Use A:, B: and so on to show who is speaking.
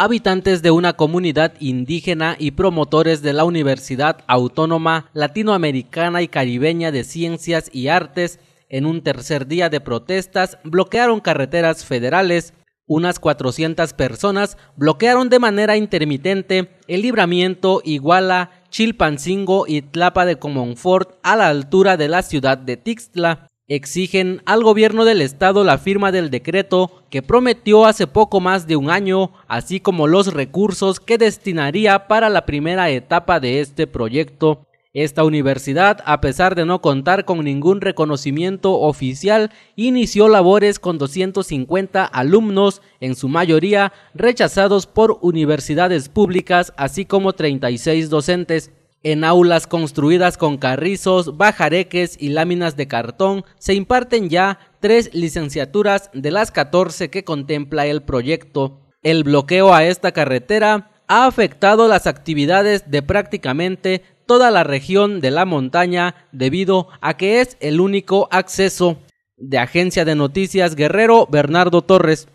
A: habitantes de una comunidad indígena y promotores de la Universidad Autónoma Latinoamericana y Caribeña de Ciencias y Artes, en un tercer día de protestas, bloquearon carreteras federales. Unas 400 personas bloquearon de manera intermitente el libramiento Iguala, Chilpancingo y Tlapa de Comonfort a la altura de la ciudad de Tixtla exigen al gobierno del estado la firma del decreto que prometió hace poco más de un año, así como los recursos que destinaría para la primera etapa de este proyecto. Esta universidad, a pesar de no contar con ningún reconocimiento oficial, inició labores con 250 alumnos, en su mayoría rechazados por universidades públicas, así como 36 docentes. En aulas construidas con carrizos, bajareques y láminas de cartón se imparten ya tres licenciaturas de las 14 que contempla el proyecto. El bloqueo a esta carretera ha afectado las actividades de prácticamente toda la región de la montaña debido a que es el único acceso. De Agencia de Noticias Guerrero, Bernardo Torres.